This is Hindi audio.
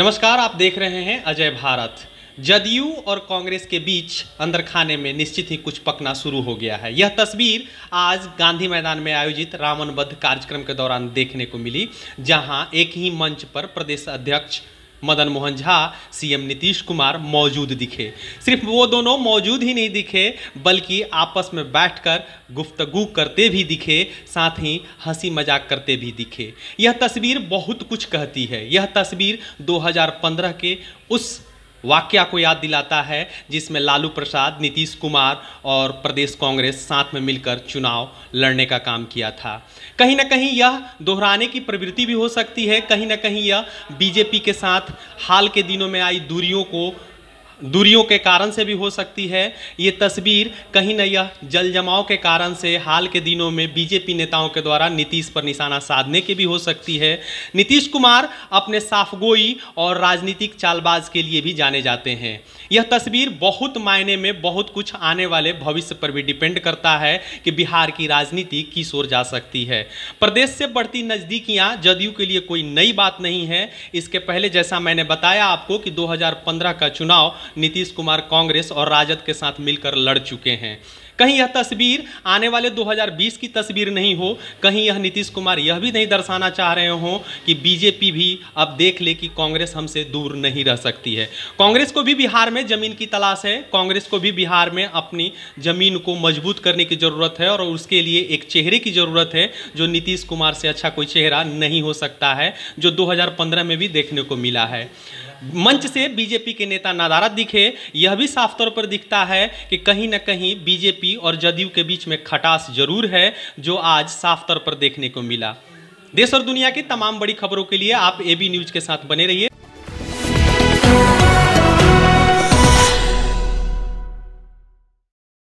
नमस्कार आप देख रहे हैं अजय भारत जदयू और कांग्रेस के बीच अंदर खाने में निश्चित ही कुछ पकना शुरू हो गया है यह तस्वीर आज गांधी मैदान में आयोजित रावणबद्ध कार्यक्रम के दौरान देखने को मिली जहां एक ही मंच पर प्रदेश अध्यक्ष मदन मोहन झा सीएम नीतीश कुमार मौजूद दिखे सिर्फ वो दोनों मौजूद ही नहीं दिखे बल्कि आपस में बैठकर गुफ्तगु करते भी दिखे साथ ही हंसी मजाक करते भी दिखे यह तस्वीर बहुत कुछ कहती है यह तस्वीर 2015 के उस वाक्य को याद दिलाता है जिसमें लालू प्रसाद नीतीश कुमार और प्रदेश कांग्रेस साथ में मिलकर चुनाव लड़ने का काम किया था कहीं ना कहीं यह दोहराने की प्रवृत्ति भी हो सकती है कहीं ना कहीं यह बीजेपी के साथ हाल के दिनों में आई दूरियों को दूरियों के कारण से भी हो सकती है ये तस्वीर कहीं न यह जल जमाव के कारण से हाल के दिनों में बीजेपी नेताओं के द्वारा नीतीश पर निशाना साधने की भी हो सकती है नीतीश कुमार अपने साफगोई और राजनीतिक चालबाज के लिए भी जाने जाते हैं यह तस्वीर बहुत मायने में बहुत कुछ आने वाले भविष्य पर भी डिपेंड करता है कि बिहार की राजनीति किस ओर जा सकती है प्रदेश से बढ़ती नज़दीकियाँ जदयू के लिए कोई नई बात नहीं है इसके पहले जैसा मैंने बताया आपको कि दो का चुनाव नीतीश कुमार कांग्रेस और राजद के साथ मिलकर लड़ चुके हैं कहीं यह तस्वीर आने वाले 2020 की तस्वीर नहीं हो कहीं यह नीतीश कुमार यह भी नहीं दर्शाना चाह रहे हों कि बीजेपी भी अब देख ले कि कांग्रेस हमसे दूर नहीं रह सकती है कांग्रेस को भी बिहार में जमीन की तलाश है कांग्रेस को भी बिहार में अपनी जमीन को मजबूत करने की ज़रूरत है और उसके लिए एक चेहरे की ज़रूरत है जो नीतीश कुमार से अच्छा कोई चेहरा नहीं हो सकता है जो दो में भी देखने को मिला है मंच से बीजेपी के नेता नदारद दिखे यह भी साफ तौर पर दिखता है कि कहीं ना कहीं बीजेपी और जदयू के बीच में खटास जरूर है जो आज साफ तौर पर देखने को मिला देश और दुनिया की तमाम बड़ी खबरों के लिए आप एबी न्यूज के साथ बने रहिए